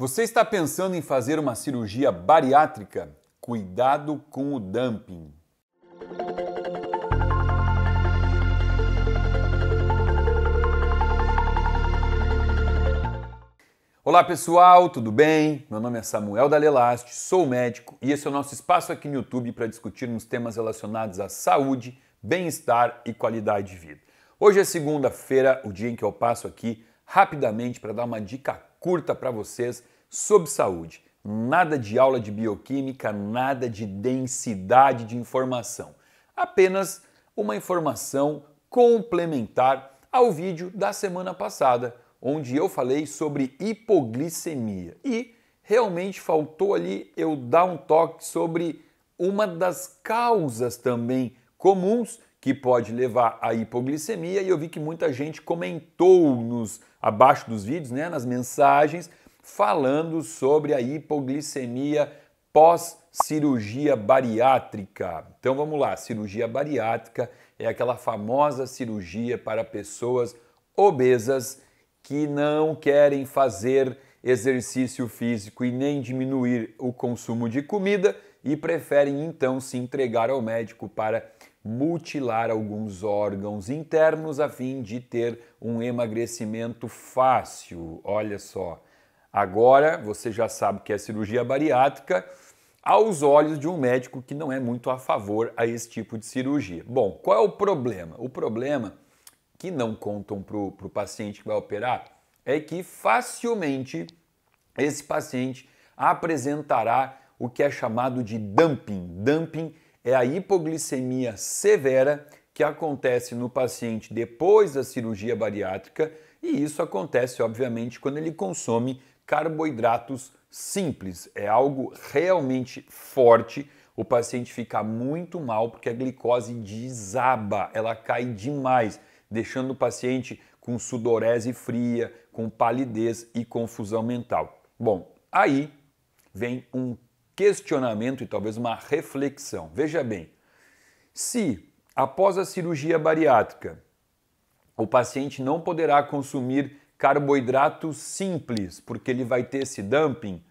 Você está pensando em fazer uma cirurgia bariátrica? Cuidado com o dumping. Olá pessoal, tudo bem? Meu nome é Samuel Dalelast, sou médico e esse é o nosso espaço aqui no YouTube para discutirmos temas relacionados à saúde, bem-estar e qualidade de vida. Hoje é segunda-feira, o dia em que eu passo aqui rapidamente para dar uma dica curta para vocês sobre saúde. Nada de aula de bioquímica, nada de densidade de informação. Apenas uma informação complementar ao vídeo da semana passada, onde eu falei sobre hipoglicemia. E realmente faltou ali eu dar um toque sobre uma das causas também comuns que pode levar à hipoglicemia, e eu vi que muita gente comentou nos abaixo dos vídeos, né, nas mensagens, falando sobre a hipoglicemia pós cirurgia bariátrica. Então vamos lá, cirurgia bariátrica é aquela famosa cirurgia para pessoas obesas que não querem fazer exercício físico e nem diminuir o consumo de comida e preferem então se entregar ao médico para mutilar alguns órgãos internos a fim de ter um emagrecimento fácil. Olha só. Agora você já sabe que é cirurgia bariátrica aos olhos de um médico que não é muito a favor a esse tipo de cirurgia. Bom, qual é o problema? O problema que não contam para o paciente que vai operar é que facilmente esse paciente apresentará o que é chamado de dumping. Dumping é a hipoglicemia severa que acontece no paciente depois da cirurgia bariátrica, e isso acontece, obviamente, quando ele consome carboidratos simples. É algo realmente forte. O paciente fica muito mal porque a glicose desaba, ela cai demais, deixando o paciente com sudorese fria, com palidez e confusão mental. Bom, aí vem um questionamento e talvez uma reflexão. Veja bem, se após a cirurgia bariátrica o paciente não poderá consumir carboidratos simples porque ele vai ter esse dumping,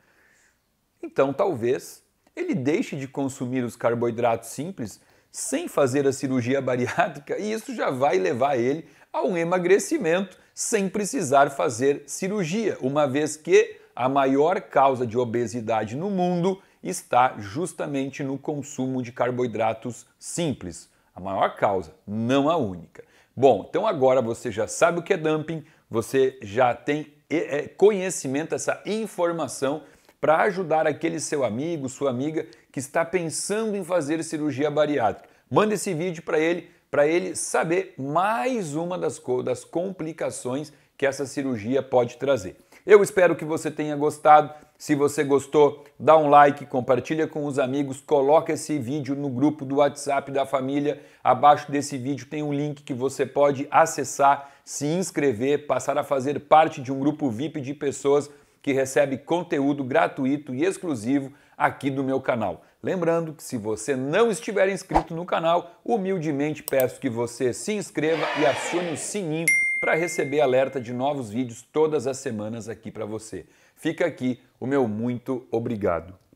então talvez ele deixe de consumir os carboidratos simples sem fazer a cirurgia bariátrica e isso já vai levar ele a um emagrecimento sem precisar fazer cirurgia, uma vez que a maior causa de obesidade no mundo está justamente no consumo de carboidratos simples, a maior causa, não a única. Bom, então agora você já sabe o que é dumping, você já tem é, conhecimento, essa informação para ajudar aquele seu amigo, sua amiga que está pensando em fazer cirurgia bariátrica. Manda esse vídeo para ele, para ele saber mais uma das, das complicações que essa cirurgia pode trazer. Eu espero que você tenha gostado. Se você gostou, dá um like, compartilha com os amigos, coloca esse vídeo no grupo do WhatsApp da família. Abaixo desse vídeo tem um link que você pode acessar, se inscrever, passar a fazer parte de um grupo VIP de pessoas que recebe conteúdo gratuito e exclusivo aqui do meu canal. Lembrando que se você não estiver inscrito no canal, humildemente peço que você se inscreva e acione o sininho para receber alerta de novos vídeos todas as semanas aqui para você. Fica aqui o meu muito obrigado.